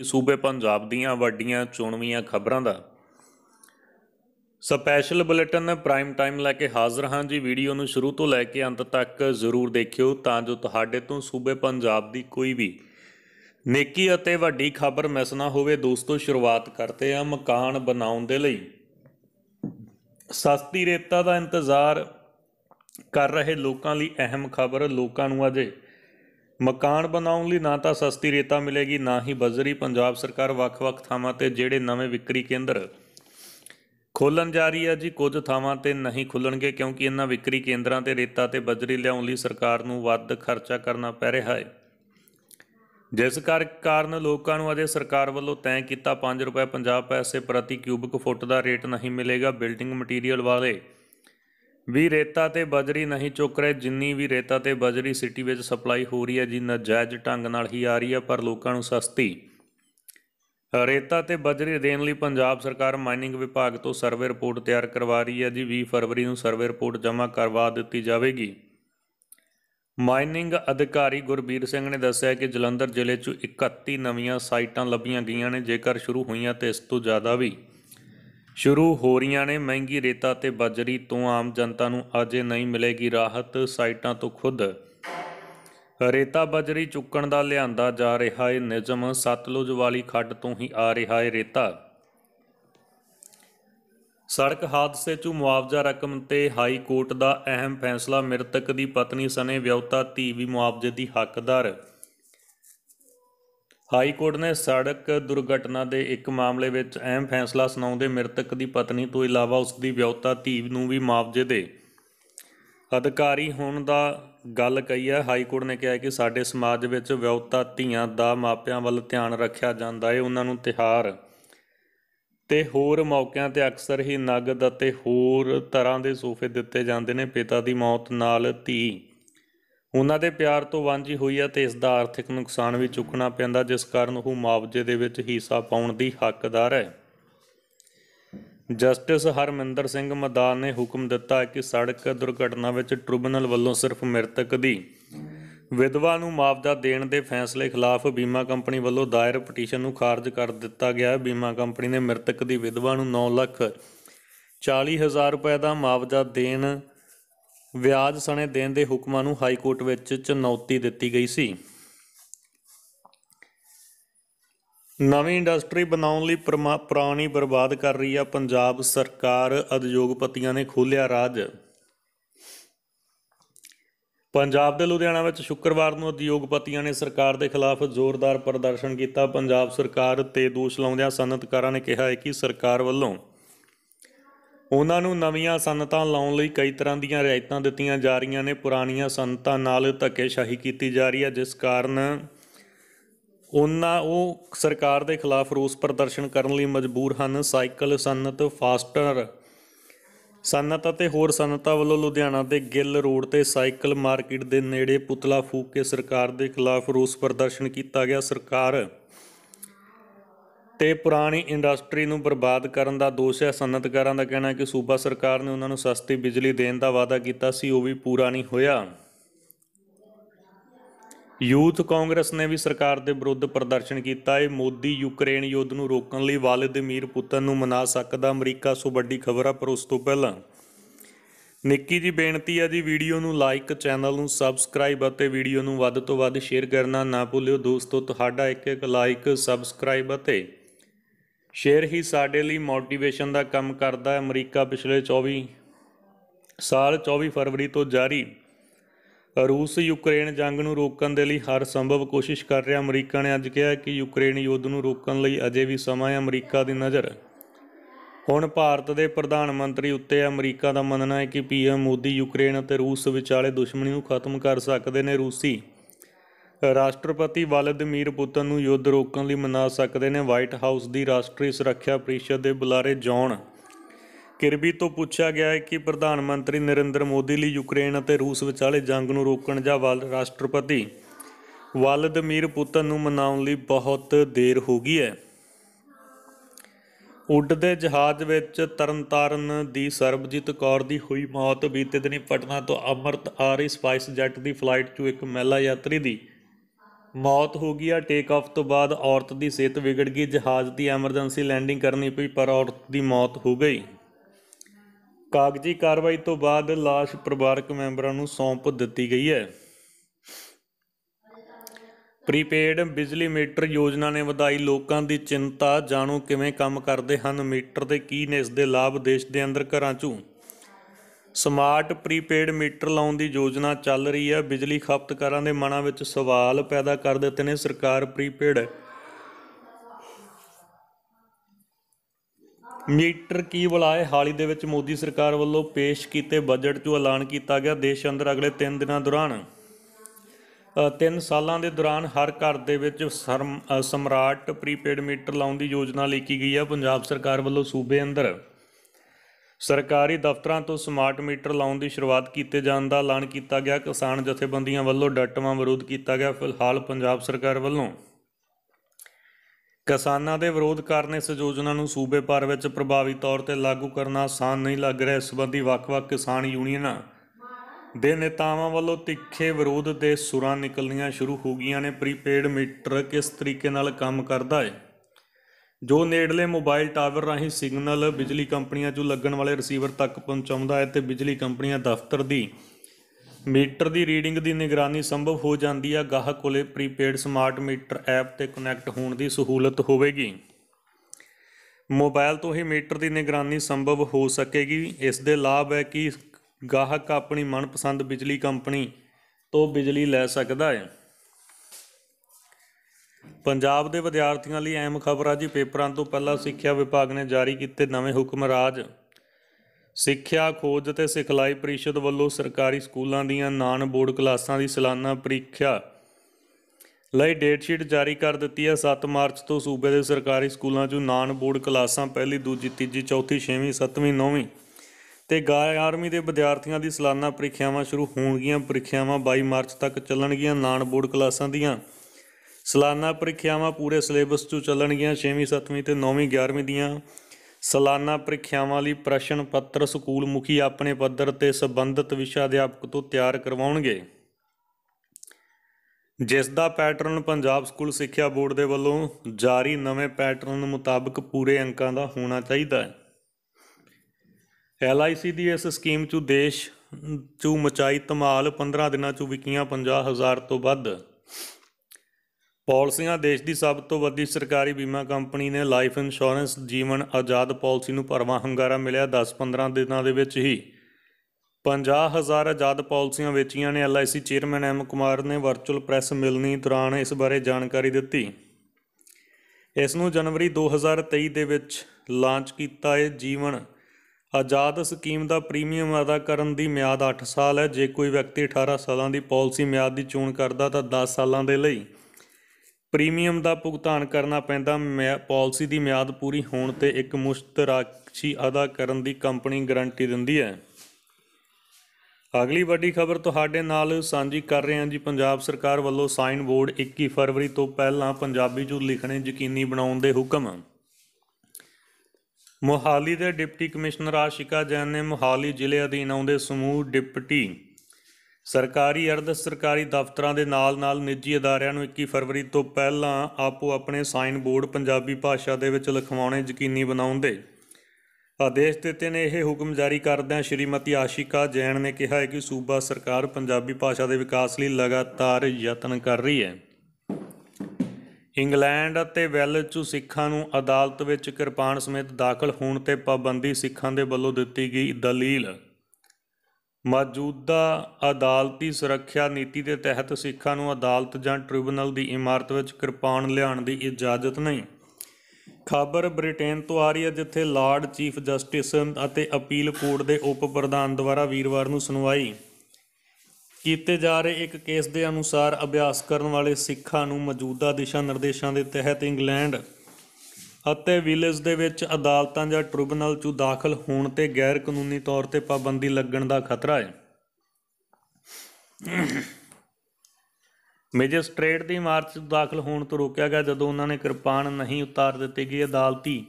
ਇਹ ਸੂਬੇ ਪੰਜਾਬ ਦੀਆਂ ਵੱਡੀਆਂ ਚੋਣਵੀਆਂ ਖਬਰਾਂ ਦਾ ਸਪੈਸ਼ਲ ਬੁਲੇਟਿਨ ਪ੍ਰਾਈਮ ਟਾਈਮ ਲੈ ਕੇ ਹਾਜ਼ਰ ਹਾਂ ਜੀ ਵੀਡੀਓ ਨੂੰ ਸ਼ੁਰੂ ਤੋਂ ਲੈ ਕੇ ਅੰਤ ਤੱਕ ਜ਼ਰੂਰ ਦੇਖਿਓ ਤਾਂ ਜੋ ਤੁਹਾਡੇ ਤੋਂ ਸੂਬੇ ਪੰਜਾਬ ਦੀ ਕੋਈ ਵੀ ਨੇਕੀ ਅਤੇ ਵੱਡੀ ਖਬਰ ਮਿਸ ਨਾ ਹੋਵੇ ਦੋਸਤੋ ਸ਼ੁਰੂਆਤ ਕਰਦੇ ਆ ਮਕਾਨ ਬਣਾਉਣ ਦੇ ਲਈ ਸਸਤੀ ਰੇਤਾ ਦਾ ਇੰਤਜ਼ਾਰ ਕਰ ਰਹੇ ਲੋਕਾਂ ਲਈ ਅਹਿਮ ਖਬਰ ਲੋਕਾਂ ਨੂੰ ਅਜੇ ਮਕਾਨ ਬਣਾਉਣ ਲਈ ਨਾ ਤਾਂ ਸਸਤੀ ਰੇਤਾ ਮਿਲੇਗੀ ਨਾ ਹੀ ਬਜ਼ਰੀ ਪੰਜਾਬ ਸਰਕਾਰ ਵੱਖ-ਵੱਖ ਥਾਵਾਂ ਤੇ ਜਿਹੜੇ ਨਵੇਂ ਵਿਕਰੀ ਕੇਂਦਰ ਖੋਲਣ ਜਾ ਰਹੀ ਹੈ ਜੀ ਕੁਝ ਥਾਵਾਂ ਤੇ ਨਹੀਂ ਖੁੱਲਣਗੇ ਕਿਉਂਕਿ ਇਹਨਾਂ ਵਿਕਰੀ ਕੇਂਦਰਾਂ ਤੇ ਰੇਤਾ ਤੇ ਬਜਰੀ ਲਿਆਉਣ ਲਈ ਸਰਕਾਰ ਨੂੰ ਵੱਧ ਖਰਚਾ ਕਰਨਾ ਪੈ ਰਿਹਾ ਹੈ ਜਿਸ ਕਾਰਨ ਲੋਕਾਂ ਨੂੰ ਅਜੇ ਸਰਕਾਰ ਵੱਲੋਂ ਤੈਅ ਕੀਤਾ 5 ਰੁਪਏ 50 ਪੈਸੇ ਪ੍ਰਤੀ ਕਿਊਬਿਕ ਫੁੱਟ ਦਾ ਰੇਟ ਨਹੀਂ ਮਿਲੇਗਾ ਬਿਲਡਿੰਗ ਮਟੀਰੀਅਲ ਵਾਲੇ ਵੀ ਰੇਤਾ ਤੇ ਬਜਰੀ ਨਹੀਂ ਚੁੱਕ ਰਹੇ ਜਿੰਨੀ ਵੀ ਰੇਤਾ ਤੇ ਬਜਰੀ ਸਿਟੀ ਵਿੱਚ ਸਪਲਾਈ ਹੋ ਰਹੀ ਹੈ ਜੀ ਨਜਾਇਜ਼ ਢੰਗ ਨਾਲ ਹੀ ਆ ਰਹੀ ਹੈ ਪਰ ਲੋਕਾਂ ਨੂੰ ਸਸਤੀ ਰੇਤਾ ਤੇ ਬਜਰੀ ਦੇਣ ਲਈ ਪੰਜਾਬ ਸਰਕਾਰ ਮਾਈਨਿੰਗ ਵਿਭਾਗ ਤੋਂ ਸਰਵੇ ਰਿਪੋਰਟ ਤਿਆਰ ਕਰਵਾ ਰਹੀ ਹੈ ਜੀ 20 ਫਰਵਰੀ ਨੂੰ ਸਰਵੇ ਰਿਪੋਰਟ ਜਮ੍ਹਾਂ ਕਰਵਾ ਦਿੱਤੀ ਜਾਵੇਗੀ ਮਾਈਨਿੰਗ ਅਧਿਕਾਰੀ ਗੁਰਬੀਰ ਸਿੰਘ ਨੇ ਦੱਸਿਆ ਕਿ ਜਲੰਧਰ ਜ਼ਿਲ੍ਹੇ 'ਚ 31 ਨਵੀਆਂ ਸਾਈਟਾਂ ਲੱਭੀਆਂ ਗਈਆਂ ਨੇ ਜੇਕਰ ਸ਼ੁਰੂ ਹੋਈਆਂ ਤੇ ਇਸ ਤੋਂ ਜ਼ਿਆਦਾ ਵੀ ਸ਼ੁਰੂ ਹੋ ਰਹੀਆਂ ਨੇ ਮਹਿੰਗੀ ਰੇਤਾ ਤੇ ਬਜਰੀ ਤੋਂ ਆਮ ਜਨਤਾ ਨੂੰ ਅਜੇ ਨਹੀਂ ਮਿਲੇਗੀ ਰਾਹਤ ਸਾਈਟਾਂ ਤੋਂ ਖੁਦ ਰੇਤਾ ਬਜਰੀ ਚੁੱਕਣ ਦਾ ਲਿਆਂਦਾ ਜਾ ਰਿਹਾ ਹੈ ਨਿਜਮ ਸਤਲੁਜ ਵਾਲੀ ਖੱਡ ਤੋਂ ਹੀ ਆ ਰਿਹਾ ਹੈ ਰੇਤਾ ਸੜਕ ਹਾਦਸੇ 'ਚ ਮੁਆਵਜ਼ਾ ਰਕਮ ਤੇ ਹਾਈ ਕੋਰਟ ਦਾ ਅਹਿਮ ਫੈਸਲਾ ਮ੍ਰਿਤਕ ਦੀ ਪਤਨੀ ਸਨੇ ਵਿਆਹਤਾ ਧੀ ਵੀ ਮੁਆਵਜ਼ੇ ਦੀ ਹੱਕਦਾਰ ਹਾਈ ਕੋਰਟ ਨੇ ਸੜਕ ਦੁਰਘਟਨਾ ਦੇ ਇੱਕ ਮਾਮਲੇ ਵਿੱਚ ਅਹਿਮ ਫੈਸਲਾ ਸੁਣਾਉਂਦੇ ਮ੍ਰਿਤਕ ਦੀ ਪਤਨੀ ਤੋਂ ਇਲਾਵਾ ਉਸ ਦੀ ਵਿਆਹੁਤਾ ਧੀ ਨੂੰ ਵੀ ਮੁਆਵਜ਼ੇ ਦੇ ਅਧਿਕਾਰੀ ਹੋਣ ਦਾ ਗੱਲ ਕਹੀ ਹੈ ਹਾਈ ਕੋਰਟ ਨੇ ਕਿਹਾ ਕਿ ਸਾਡੇ ਸਮਾਜ ਵਿੱਚ ਵਿਆਹੁਤਾ ਧੀਆਂ ਦਾ ਮਾਪਿਆਂ ਵੱਲ ਧਿਆਨ ਰੱਖਿਆ ਜਾਂਦਾ ਹੈ ਉਹਨਾਂ ਨੂੰ ਤਿਹਾਰ ਤੇ ਹੋਰ ਮੌਕਿਆਂ ਤੇ ਅਕਸਰ ਹੀ ਨਗਦ ਅਤੇ ਹੋਰ ਤਰ੍ਹਾਂ ਦੇ ਸੋਫੇ ਦਿੱਤੇ ਜਾਂਦੇ ਨੇ ਪਿਤਾ ਦੀ ਮੌਤ ਨਾਲ ਧੀ ਉਹਨਾਂ ਦੇ ਪਿਆਰ ਤੋਂ ਵਾਂਝੀ ਹੋਈ ਹੈ ਤੇ ਇਸ ਦਾ ਆਰਥਿਕ ਨੁਕਸਾਨ ਵੀ ਚੁੱਕਣਾ ਪੈਂਦਾ ਜਿਸ ਕਾਰਨ ਉਹ ਮੁਆਵਜ਼ੇ ਦੇ ਵਿੱਚ ਹਿੱਸਾ ਪਾਉਣ ਦੀ ਹੱਕਦਾਰ ਹੈ ਜਸਟਿਸ ਹਰਮਿੰਦਰ ਸਿੰਘ ਮਦਾਨ ਨੇ ਹੁਕਮ ਦਿੱਤਾ ਕਿ ਸੜਕ ਦੁਰਘਟਨਾ ਵਿੱਚ ਟ੍ਰਿਬਿਊਨਲ ਵੱਲੋਂ ਸਿਰਫ ਮ੍ਰਿਤਕ ਦੀ ਵਿਧਵਾ ਨੂੰ ਮੁਆਵਜ਼ਾ ਦੇਣ ਦੇ ਫੈਸਲੇ ਖਿਲਾਫ ਬੀਮਾ ਕੰਪਨੀ ਵੱਲੋਂ ਦਾਇਰ ਪਟੀਸ਼ਨ ਨੂੰ ਖਾਰਜ ਕਰ ਦਿੱਤਾ ਗਿਆ ਹੈ ਬੀਮਾ ਕੰਪਨੀ ਨੇ ਮ੍ਰਿਤਕ ਦੀ ਵਿਧਵਾ ਨੂੰ 9 ਲੱਖ 40000 ਰੁਪਏ ਦਾ ਮੁਆਵਜ਼ਾ ਦੇਣ ਵਿਆਜ ਸਣੇ ਦੇਣ ਦੇ ਹੁਕਮਾਂ ਨੂੰ ਹਾਈ ਕੋਰਟ ਵਿੱਚ ਚੁਣੌਤੀ ਦਿੱਤੀ ਗਈ ਸੀ ਨਵੀਂ ਇੰਡਸਟਰੀ ਬਣਾਉਣ ਲਈ ਪੁਰਾਣੀ ਬਰਬਾਦ ਕਰ ਰਹੀ ਆ ਪੰਜਾਬ ਸਰਕਾਰ ਉਦਯੋਗਪਤੀਆਂ ਨੇ ਖੋਲਿਆ ਰਾਜ ਪੰਜਾਬ ਦੇ ਲੁਧਿਆਣਾ ਵਿੱਚ ਸ਼ੁੱਕਰਵਾਰ ਨੂੰ ਉਦਯੋਗਪਤੀਆਂ ਨੇ ਸਰਕਾਰ ਦੇ ਖਿਲਾਫ ਜ਼ੋਰਦਾਰ ਪ੍ਰਦਰਸ਼ਨ ਕੀਤਾ ਪੰਜਾਬ ਸਰਕਾਰ ਤੇ ਦੋਸ਼ ਲਾਉਂਦਿਆਂ ਸਨਅਤਕਾਰਾਂ ਨੇ ਕਿਹਾ ਹੈ ਕਿ ਸਰਕਾਰ ਵੱਲੋਂ ਉਹਨਾਂ ਨੂੰ ਨਵੀਆਂ ਸੰਨਤਾਂ ਲਾਉਣ ਲਈ ਕਈ ਤਰ੍ਹਾਂ ਦੀਆਂ ਰਿਆਇਤਾਂ ਦਿੱਤੀਆਂ ਜਾ ਰਹੀਆਂ ਨੇ ਪੁਰਾਣੀਆਂ ਸੰਨਤਾਂ ਨਾਲ ਧੱਕੇਸ਼ਾਹੀ ਕੀਤੀ ਜਾ ਰਹੀ ਹੈ ਜਿਸ ਕਾਰਨ ਉਹਨਾਂ ਉਹ ਸਰਕਾਰ ਦੇ ਖਿਲਾਫ ਰੋਸ ਪ੍ਰਦਰਸ਼ਨ ਕਰਨ ਲਈ ਮਜਬੂਰ ਹਨ ਸਾਈਕਲ ਸੰਨਤ ਫਾਸਟਰ ਸੰਨਤ ਅਤੇ ਹੋਰ ਸੰਨਤਾਂ ਵੱਲੋਂ ਲੁਧਿਆਣਾ ਦੇ ਗਿੱਲ ਰੋਡ ਤੇ ਸਾਈਕਲ ਮਾਰਕੀਟ ਦੇ ਨੇੜੇ ਪੁਤਲਾ ਫੂਕ ਕੇ ਸਰਕਾਰ ਦੇ ਖਿਲਾਫ ਰੋਸ ਪ੍ਰਦਰਸ਼ਨ ਕੀਤਾ ਗਿਆ ਸਰਕਾਰ ਤੇ ਪੁਰਾਣੀ ਇੰਡਸਟਰੀ ਨੂੰ ਬਰਬਾਦ ਕਰਨ ਦਾ ਦੋਸ਼ ਹੈ ਸਨਅਤਕਾਰਾਂ ਦਾ ਕਹਿਣਾ ਹੈ ਕਿ ਸੂਬਾ ਸਰਕਾਰ ਨੇ ਉਹਨਾਂ ਨੂੰ ਸਸਤੀ ਬਿਜਲੀ ਦੇਣ ਦਾ ਵਾਅਦਾ ਕੀਤਾ ਸੀ ਉਹ ਵੀ ਪੂਰਾ ਨਹੀਂ ਹੋਇਆ ਯੂਥ ਕਾਂਗਰਸ ਨੇ ਵੀ ਸਰਕਾਰ ਦੇ ਵਿਰੁੱਧ ਪ੍ਰਦਰਸ਼ਨ ਕੀਤਾ ਹੈ ਮੋਦੀ ਯੂਕਰੇਨ ਯੁੱਧ ਨੂੰ ਰੋਕਣ ਲਈ ਵਾਲਦੀਮੀਰ ਪੁਤਨ ਨੂੰ ਮਨਾ ਸਕਦਾ ਅਮਰੀਕਾ ਸੋ ਵੱਡੀ ਖਬਰ ਆ ਪਰ ਉਸ ਤੋਂ ਪਹਿਲਾਂ ਨਿੱਕੀ ਜੀ ਬੇਨਤੀ ਹੈ ਜੀ ਵੀਡੀਓ ਨੂੰ ਲਾਈਕ ਚੈਨਲ ਨੂੰ ਸਬਸਕ੍ਰਾਈਬ ਅਤੇ ਵੀਡੀਓ ਨੂੰ ਵੱਧ ਤੋਂ ਵੱਧ ਸ਼ੇਅਰ ਕਰਨਾ ਨਾ ਭੁੱਲਿਓ ਦੋਸਤੋ ਤੁਹਾਡਾ ਇੱਕ ਇੱਕ ਲਾਈਕ ਸਬਸਕ੍ਰਾਈਬ ਅਤੇ ਸ਼ੇਅਰ ਹੀ ਸਾਡੇ ਲਈ ਮੋਟੀਵੇਸ਼ਨ ਦਾ ਕੰਮ ਕਰਦਾ ਹੈ ਅਮਰੀਕਾ ਪਿਛਲੇ 24 ਸਾਲ 24 ਫਰਵਰੀ ਤੋਂ ਜਾਰੀ ਰੂਸ ਯੂਕਰੇਨ ਜੰਗ ਨੂੰ ਰੋਕਣ ਦੇ ਲਈ ਹਰ ਸੰਭਵ ਕੋਸ਼ਿਸ਼ ਕਰ ਰਿਹਾ ਅਮਰੀਕਾ ਨੇ ਅੱਜ ਕਿਹਾ ਕਿ ਯੂਕਰੇਨ ਯੁੱਧ ਨੂੰ ਰੋਕਣ ਲਈ ਅਜੇ ਵੀ ਸਮਾਂ ਹੈ ਅਮਰੀਕਾ ਦੀ ਨਜ਼ਰ ਹੁਣ ਭਾਰਤ ਦੇ ਪ੍ਰਧਾਨ ਮੰਤਰੀ ਉੱਤੇ ਅਮਰੀਕਾ ਦਾ ਮੰਨਣਾ ਹੈ ਕਿ ਪੀਐਮ ਮੋਦੀ ਯੂਕਰੇਨ ਅਤੇ ਰੂਸ ਵਿਚਾਲੇ ਦੁਸ਼ਮਣੀ ਨੂੰ ਖਤਮ ਕਰ ਸਕਦੇ ਨੇ ਰੂਸੀ ਰਾਸ਼ਟਰਪਤੀ ਵਲਦਮੀਰ ਪੁਤਨ ਨੂੰ ਯੁੱਧ ਰੋਕਣ ਲਈ ਮਨਾ ਸਕਦੇ ਨੇ ਵਾਈਟ ਹਾਊਸ ਦੀ ਰਾਸ਼ਟਰੀ ਸੁਰੱਖਿਆ ਪ੍ਰੀਸ਼ਦ ਦੇ ਬੁਲਾਰੇ ਜੌਨ ਕਿਰਬੀ ਤੋਂ ਪੁੱਛਿਆ ਗਿਆ ਹੈ ਕਿ ਪ੍ਰਧਾਨ ਮੰਤਰੀ ਨਰਿੰਦਰ ਮੋਦੀ ਲਈ ਯੂਕਰੇਨ ਅਤੇ ਰੂਸ ਵਿਚਾਲੇ ਜੰਗ ਨੂੰ ਰੋਕਣ ਜਾਂ ਰਾਸ਼ਟਰਪਤੀ ਵਲਦਮੀਰ ਪੁਤਨ ਨੂੰ ਮਨਾਉਣ ਲਈ ਬਹੁਤ ਦੇਰ ਹੋ ਗਈ ਹੈ ਉੱਡਦੇ ਜਹਾਜ਼ ਵਿੱਚ ਤਰਨਤਾਰਨ ਦੀ ਸਰਬਜੀਤ ਕੌਰ ਦੀ ਹੋਈ ਮੌਤ ਬੀਤੇ ਦਿਨੀ ਪਟਨਾ ਤੋਂ ਅਮਰਤ ਆਰੀ ਸਪਾਈਸ ਜੈਟ ਦੀ ਫਲਾਈਟ 'ਚ ਇੱਕ ਮਹਿਲਾ ਯਾਤਰੀ ਦੀ ਮੌਤ ਹੋ ਗਈ ਆ ਟੇਕ ਆਫ ਤੋਂ ਬਾਅਦ ਔਰਤ ਦੀ ਸਿਹਤ ਵਿਗੜ ਗਈ ਜਹਾਜ਼ ਦੀ ਐਮਰਜੈਂਸੀ ਲੈਂਡਿੰਗ ਕਰਨੀ ਪਈ ਪਰ ਔਰਤ ਦੀ ਮੌਤ ਹੋ ਗਈ ਕਾਗਜ਼ੀ ਕਾਰਵਾਈ ਤੋਂ ਬਾਅਦ ਲਾਸ਼ ਪਰਿਵਾਰਕ ਮੈਂਬਰਾਂ ਨੂੰ ਸੌਂਪ ਦਿੱਤੀ ਗਈ ਹੈ ਪ੍ਰੀਪੇਡ ਬਿਜਲੀ ਮੀਟਰ ਯੋਜਨਾ ਨੇ ਵਧਾਈ ਲੋਕਾਂ ਦੀ ਚਿੰਤਾ ਜਾਣੋ ਕਿਵੇਂ ਕੰਮ ਕਰਦੇ ਹਨ ਮੀਟਰ ਤੇ ਕੀ ਨੇ ਇਸ ਦੇ ਲਾਭ ਦੇਸ਼ ਦੇ ਅੰਦਰ ਘਰਾਂ 'ਚੋਂ ਸਮਾਰਟ ਪ੍ਰੀਪੇਡ ਮੀਟਰ ਲਾਉਣ ਦੀ ਯੋਜਨਾ ਚੱਲ ਰਹੀ ਹੈ ਬਿਜਲੀ ਖਪਤਕਾਰਾਂ ਦੇ ਮਨਾਂ ਵਿੱਚ ਸਵਾਲ ਪੈਦਾ ਕਰ ਦਿੱਤੇ ਨੇ ਸਰਕਾਰ ਪ੍ਰੀਪੇਡ ਮੀਟਰ ਕੀ ਬੁਲਾਏ ਹਾਲੀ ਦੇ ਵਿੱਚ ਮੋਦੀ ਸਰਕਾਰ ਵੱਲੋਂ ਪੇਸ਼ ਕੀਤੇ ਬਜਟ 'ਚ ਐਲਾਨ ਕੀਤਾ ਗਿਆ ਦੇਸ਼ ਅੰਦਰ ਅਗਲੇ 3 ਦਿਨਾਂ ਦੌਰਾਨ 3 ਸਾਲਾਂ ਦੇ ਦੌਰਾਨ ਹਰ ਘਰ ਦੇ ਵਿੱਚ ਸਮਰਾਟ ਪ੍ਰੀਪੇਡ ਮੀਟਰ ਲਾਉਣ ਦੀ ਯੋਜਨਾ ਕੀ ਗਈ ਹੈ ਪੰਜਾਬ ਸਰਕਾਰ ਵੱਲੋਂ ਸੂਬੇ ਅੰਦਰ ਸਰਕਾਰੀ ਦਫ਼ਤਰਾਂ ਤੋਂ ਸਮਾਰਟ ਮੀਟਰ ਲਾਉਣ ਦੀ ਸ਼ੁਰੂਆਤ ਕੀਤੇ ਜਾਣ ਦਾ ਐਲਾਨ ਕੀਤਾ ਗਿਆ ਕਿਸਾਨ ਜਥੇਬੰਦੀਆਂ ਵੱਲੋਂ ਡਟਵਾਂ ਵਿਰੋਧ ਕੀਤਾ ਗਿਆ ਫਿਲਹਾਲ ਪੰਜਾਬ ਸਰਕਾਰ ਵੱਲੋਂ ਕਿਸਾਨਾਂ ਦੇ ਵਿਰੋਧ ਕਾਰਨ ਇਸ ਯੋਜਨਾ ਨੂੰ ਸੂਬੇ ਭਰ ਵਿੱਚ ਪ੍ਰਭਾਵੀ ਤੌਰ ਤੇ ਲਾਗੂ ਕਰਨਾ ਆਸਾਨ ਨਹੀਂ ਲੱਗ ਰਿਹਾ ਇਸ ਸੰਬੰਧੀ ਵੱਖ-ਵੱਖ ਕਿਸਾਨ ਯੂਨੀਅਨਾਂ ਦੇ ਨੇਤਾਵਾਂ ਵੱਲੋਂ ਤਿੱਖੇ ਵਿਰੋਧ ਦੇ ਸੁਰਾਂ ਨਿਕਲਣੀਆਂ ਸ਼ੁਰੂ ਹੋ ਗਈਆਂ ਨੇ ਪ੍ਰੀਪੇਡ ਮੀਟਰ ਕਿਸ ਤਰੀਕੇ ਨਾਲ ਕੰਮ ਕਰਦਾ ਹੈ ਜੋ ਨੇੜਲੇ ਮੋਬਾਈਲ ਟਾਵਰ ਰਾਹੀਂ ਸਿਗਨਲ ਬਿਜਲੀ ਕੰਪਨੀਆਂ 'ਚੋਂ ਲੱਗਣ ਵਾਲੇ ਰਿਸੀਵਰ ਤੱਕ ਪਹੁੰਚਾਉਂਦਾ ਹੈ ਤੇ ਬਿਜਲੀ ਕੰਪਨੀਆਂ ਦਫ਼ਤਰ ਦੀ ਮੀਟਰ ਦੀ ਰੀਡਿੰਗ ਦੀ ਨਿਗਰਾਨੀ ਸੰਭਵ ਹੋ ਜਾਂਦੀ ਹੈ ਗਾਹਕ ਕੋਲੇ ਪ੍ਰੀਪੇਡ ਸਮਾਰਟ ਮੀਟਰ ਐਪ ਤੇ ਕਨੈਕਟ ਹੋਣ ਦੀ ਸਹੂਲਤ ਹੋਵੇਗੀ ਮੋਬਾਈਲ ਤੋਂ ਹੀ ਮੀਟਰ ਦੀ ਨਿਗਰਾਨੀ ਸੰਭਵ ਹੋ ਸਕੇਗੀ ਇਸ ਦੇ ਲਾਭ ਹੈ ਕਿ ਗਾਹਕ ਆਪਣੀ ਮਨਪਸੰਦ ਬਿਜਲੀ ਕੰਪਨੀ ਤੋਂ ਬਿਜਲੀ ਲੈ ਸਕਦਾ ਹੈ ਪੰਜਾਬ ਦੇ ਵਿਦਿਆਰਥੀਆਂ ਲਈ ਐਮ ਖਬਰ ਆ ਜੀ ਪੇਪਰਾਂ ਤੋਂ ਪਹਿਲਾਂ ਸਿੱਖਿਆ ਵਿਭਾਗ ਨੇ ਜਾਰੀ ਕੀਤੇ ਨਵੇਂ ਹੁਕਮ ਰਾਜ ਸਿੱਖਿਆ ਖੋਜ ਤੇ ਸਿਖਲਾਈ ਪ੍ਰੀਸ਼ਦ ਵੱਲੋਂ ਸਰਕਾਰੀ ਸਕੂਲਾਂ ਦੀਆਂ ਨਾਨ ਬੋਰਡ ਕਲਾਸਾਂ ਦੀ ਸਾਲਾਨਾ ਪ੍ਰੀਖਿਆ ਲਈ ਡੇਟ ਸ਼ੀਟ ਜਾਰੀ ਕਰ ਦਿੱਤੀ ਹੈ 7 ਮਾਰਚ ਤੋਂ ਸੂਬੇ ਦੇ ਸਰਕਾਰੀ ਸਕੂਲਾਂ 'ਚ ਨਾਨ ਬੋਰਡ ਕਲਾਸਾਂ ਪਹਿਲੀ ਦੂਜੀ ਤੀਜੀ ਚੌਥੀ ਛੇਵੀਂ ਸੱਤਵੀਂ ਨੌਵੀਂ ਤੇ 11ਵੀਂ ਦੇ ਵਿਦਿਆਰਥੀਆਂ ਦੀ ਸਾਲਾਨਾ ਪ੍ਰੀਖਿਆਵਾਂ ਸ਼ੁਰੂ ਹੋਣਗੀਆਂ ਪ੍ਰੀਖਿਆਵਾਂ 22 ਮਾਰਚ ਤੱਕ ਚੱਲਣਗੀਆਂ ਨਾਨ ਬੋਰਡ ਕਲਾਸਾਂ ਦੀਆਂ ਸਾਲਾਨਾ ਪ੍ਰੀਖਿਆਵਾਂ ਪੂਰੇ ਸਿਲੇਬਸ 'ਚੋਂ ਚੱਲਣਗੀਆਂ 6ਵੀਂ 7ਵੀਂ ਤੇ 9ਵੀਂ 11ਵੀਂ ਦੀਆਂ ਸਾਲਾਨਾ ਪ੍ਰੀਖਿਆਵਾਂ ਲਈ ਪ੍ਰਸ਼ਨ ਪੱਤਰ ਸਕੂਲ ਮੁਖੀ ਆਪਣੇ ਪੱਧਰ ਤੇ ਸੰਬੰਧਿਤ ਵਿਸ਼ਾ ਅਧਿਆਪਕ ਤੋਂ ਤਿਆਰ ਕਰਵਾਉਣਗੇ ਜਿਸ ਦਾ ਪੈਟਰਨ ਪੰਜਾਬ ਸਕੂਲ ਸਿੱਖਿਆ ਬੋਰਡ ਦੇ ਵੱਲੋਂ ਜਾਰੀ ਨਵੇਂ ਪੈਟਰਨ ਮੁਤਾਬਕ ਪੂਰੇ ਅੰਕਾਂ ਦਾ ਹੋਣਾ ਚਾਹੀਦਾ ਹੈ LIC ਦੀ ਇਸ ਸਕੀਮ 'ਚ ਦੇਸ਼ 'ਚ ਮਚਾਈ ਧਮਾਲ 15 ਦਿਨਾਂ 'ਚ ਵਿਕੀਆਂ 50000 ਤੋਂ ਵੱਧ ਪਾਲਿਸੀਆਂ ਦੇਸ਼ ਦੀ ਸਭ ਤੋਂ ਵੱਡੀ ਸਰਕਾਰੀ ਬੀਮਾ ਕੰਪਨੀ ਨੇ life insurance Jeevan Azad policy ਨੂੰ ਪਰਵਾਹ ਹੰਗਾਰਾ ਮਿਲਿਆ 10-15 ਦਿਨਾਂ ਦੇ ਵਿੱਚ ਹੀ 50000 ਆਜ਼ਾਦ ਪਾਲਿਸੀਆਂ ਵੇਚੀਆਂ ਨੇ LIC ਚੇਅਰਮੈਨ ਐਮ ਕੁਮਾਰ ਨੇ ਵਰਚੁਅਲ ਪ੍ਰੈਸ ਮਿਲਣੀ ਦੌਰਾਨ ਇਸ ਬਾਰੇ ਜਾਣਕਾਰੀ ਦਿੱਤੀ ਇਸ ਨੂੰ ਜਨਵਰੀ 2023 ਦੇ ਵਿੱਚ ਲਾਂਚ ਕੀਤਾ ਹੈ ਜੀਵਨ ਆਜ਼ਾਦ ਸਕੀਮ ਦਾ ਪ੍ਰੀਮੀਅਮ ਅਦਾ ਕਰਨ ਦੀ ਮਿਆਦ 8 ਸਾਲ ਹੈ ਜੇ ਕੋਈ ਵਿਅਕਤੀ 18 ਸਾਲਾਂ ਦੀ ਪਾਲਿਸੀ ਮਿਆਦ ਦੀ ਚੋਣ ਕਰਦਾ ਤਾਂ 10 ਸਾਲਾਂ ਦੇ ਲਈ ਪ੍ਰੀਮੀਅਮ ਦਾ ਭੁਗਤਾਨ ਕਰਨਾ ਪੈਂਦਾ ਪਾਲਿਸੀ ਦੀ ਮਿਆਦ ਪੂਰੀ ਹੋਣ ਤੇ ਇੱਕ ਮੁਸ਼ਤ ਰਾਸ਼ੀ ਅਦਾ ਕਰਨ ਦੀ ਕੰਪਨੀ ਗਾਰੰਟੀ ਦਿੰਦੀ ਹੈ ਅਗਲੀ ਵੱਡੀ ਖਬਰ ਤੁਹਾਡੇ ਨਾਲ ਸਾਂਝੀ ਕਰ ਰਹੇ ਹਾਂ ਜੀ ਪੰਜਾਬ ਸਰਕਾਰ ਵੱਲੋਂ ਸਾਈਨ ਬੋਰਡ 21 ਫਰਵਰੀ ਤੋਂ ਪਹਿਲਾਂ ਪੰਜਾਬੀ ਚ ਲਿਖਣੇ ਯਕੀਨੀ ਬਣਾਉਣ ਦੇ ਹੁਕਮ ਮੋਹਾਲੀ ਦੇ ਡਿਪਟੀ ਕਮਿਸ਼ਨਰ ਆਸ਼ਿਕਾ ਜੈਨ ਨੇ ਮੋਹਾਲੀ ਜ਼ਿਲ੍ਹੇ ਅਧੀਨ ਆਉਂਦੇ ਸਮੂਹ ਡਿਪਟੀ ਸਰਕਾਰੀ ਅਰਧ ਸਰਕਾਰੀ ਦਫ਼ਤਰਾਂ ਦੇ ਨਾਲ-ਨਾਲ ਨਿੱਜੀ ਅਦਾਰਿਆਂ ਨੂੰ 21 ਫਰਵਰੀ ਤੋਂ ਪਹਿਲਾਂ ਆਪੋ ਆਪਣੇ ਸਾਈਨ ਬੋਰਡ ਪੰਜਾਬੀ ਭਾਸ਼ਾ ਦੇ ਵਿੱਚ ਲਿਖਵਾਉਣੇ ਯਕੀਨੀ ਬਣਾਉਣ ਦੇ ਆਦੇਸ਼ ਦਿੱਤੇ ਨੇ ਇਹ ਹੁਕਮ ਜਾਰੀ ਕਰਦਿਆਂ ਸ਼੍ਰੀਮਤੀ ਆਸ਼ਿਕਾ ਜੈਨ ਨੇ ਕਿਹਾ ਹੈ ਕਿ ਸੂਬਾ ਸਰਕਾਰ ਪੰਜਾਬੀ ਭਾਸ਼ਾ ਦੇ ਵਿਕਾਸ ਲਈ ਲਗਾਤਾਰ ਯਤਨ ਕਰ ਰਹੀ ਹੈ ਇੰਗਲੈਂਡ ਅਤੇ ਵੈਲਜ਼ ਚ ਸਿੱਖਾਂ ਨੂੰ ਅਦਾਲਤ ਵਿੱਚ ਕਿਰਪਾਨ ਸਮੇਤ ਦਾਖਲ ਹੋਣ ਤੇ ਪਾਬੰਦੀ ਸਿੱਖਾਂ ਦੇ ਵੱਲੋਂ ਦਿੱਤੀ ਗਈ ਦਲੀਲ ਮੌਜੂਦਾ ਅਦਾਲਤੀ ਸੁਰੱਖਿਆ ਨੀਤੀ ਦੇ ਤਹਿਤ ਸਿੱਖਾਂ ਨੂੰ ਅਦਾਲਤ ਜਾਂ ਟ੍ਰਿਬਿਊਨਲ ਦੀ ਇਮਾਰਤ ਵਿੱਚ ਕਿਰਪਾਨ ਲਿਆਉਣ ਦੀ ਇਜਾਜ਼ਤ ਨਹੀਂ ਖਬਰ ਬ੍ਰਿਟੇਨ ਤੋਂ ਆ ਰਹੀ ਹੈ ਜਿੱਥੇ ਲਾਰਡ ਚੀਫ ਜਸਟਿਸ ਅਤੇ ਅਪੀਲ ਕੋਰਟ ਦੇ ਉਪ ਪ੍ਰਧਾਨ ਦੁਆਰਾ ਵੀਰਵਾਰ ਨੂੰ ਸੁਣਵਾਈ ਕੀਤੇ ਜਾ ਰਹੇ ਇੱਕ ਕੇਸ ਦੇ ਅਨੁਸਾਰ ਅਭਿਆਸ ਕਰਨ ਵਾਲੇ ਸਿੱਖਾਂ ਨੂੰ ਮੌਜੂਦਾ ਦਿਸ਼ਾ ਨਿਰਦੇਸ਼ਾਂ ਦੇ ਤਹਿਤ ਇੰਗਲੈਂਡ ਅਤੇ ਵਿਲੇਜ ਦੇ ਵਿੱਚ ਅਦਾਲਤਾਂ ਜਾਂ ਟ੍ਰਿਬਿਊਨਲ 'ਚ ਦਾਖਲ ਹੋਣ ਤੇ ਗੈਰ ਕਾਨੂੰਨੀ ਤੌਰ ਤੇ ਪਾਬੰਦੀ ਲੱਗਣ ਦਾ ਖਤਰਾ ਹੈ ਮੈਜਿਸਟ੍ਰੇਟ ਦੀ ਇਮਾਰਤ 'ਚ ਦਾਖਲ ਹੋਣ ਤੋਂ ਰੋਕਿਆ ਗਿਆ ਜਦੋਂ ਉਹਨਾਂ ਨੇ ਕਿਰਪਾਨ ਨਹੀਂ ਉਤਾਰ ਦਿੱਤੀ ਗਈ ਅਦਾਲਤੀ